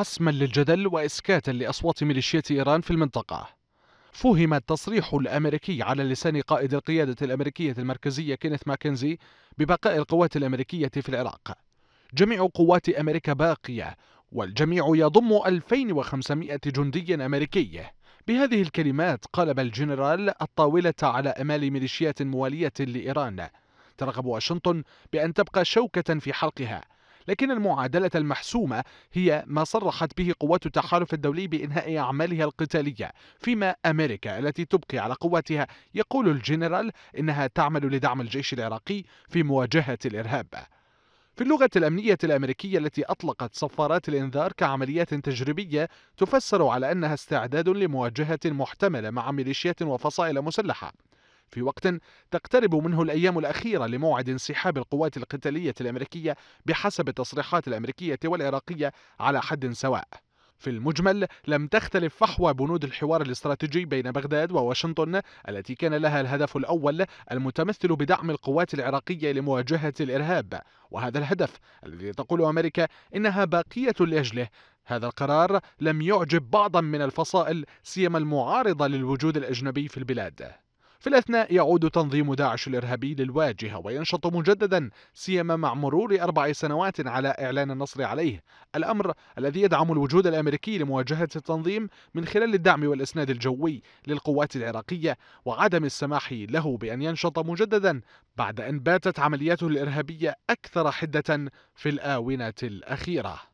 حسما للجدل وإسكاتا لأصوات ميليشيات إيران في المنطقة فهم التصريح الأمريكي على لسان قائد القيادة الأمريكية المركزية كينيث ماكنزي ببقاء القوات الأمريكية في العراق جميع قوات أمريكا باقية والجميع يضم 2500 جندي أمريكي بهذه الكلمات قلب الجنرال الطاولة على أمال ميليشيات موالية لإيران ترغب واشنطن بأن تبقى شوكة في حلقها لكن المعادلة المحسومة هي ما صرحت به قوات التحالف الدولي بإنهاء أعمالها القتالية فيما أمريكا التي تبقي على قواتها يقول الجنرال إنها تعمل لدعم الجيش العراقي في مواجهة الإرهاب في اللغة الأمنية الأمريكية التي أطلقت صفارات الإنذار كعمليات تجريبية تفسر على أنها استعداد لمواجهة محتملة مع ميليشيات وفصائل مسلحة في وقت تقترب منه الأيام الأخيرة لموعد انسحاب القوات القتالية الأمريكية بحسب التصريحات الأمريكية والعراقية على حد سواء في المجمل لم تختلف فحوى بنود الحوار الاستراتيجي بين بغداد وواشنطن التي كان لها الهدف الأول المتمثل بدعم القوات العراقية لمواجهة الإرهاب وهذا الهدف الذي تقول أمريكا إنها باقية لأجله هذا القرار لم يعجب بعضا من الفصائل سيما المعارضة للوجود الأجنبي في البلاد في الأثناء يعود تنظيم داعش الإرهابي للواجهة وينشط مجددا سيما مع مرور أربع سنوات على إعلان النصر عليه الأمر الذي يدعم الوجود الأمريكي لمواجهة التنظيم من خلال الدعم والإسناد الجوي للقوات العراقية وعدم السماح له بأن ينشط مجددا بعد أن باتت عملياته الإرهابية أكثر حدة في الآونة الأخيرة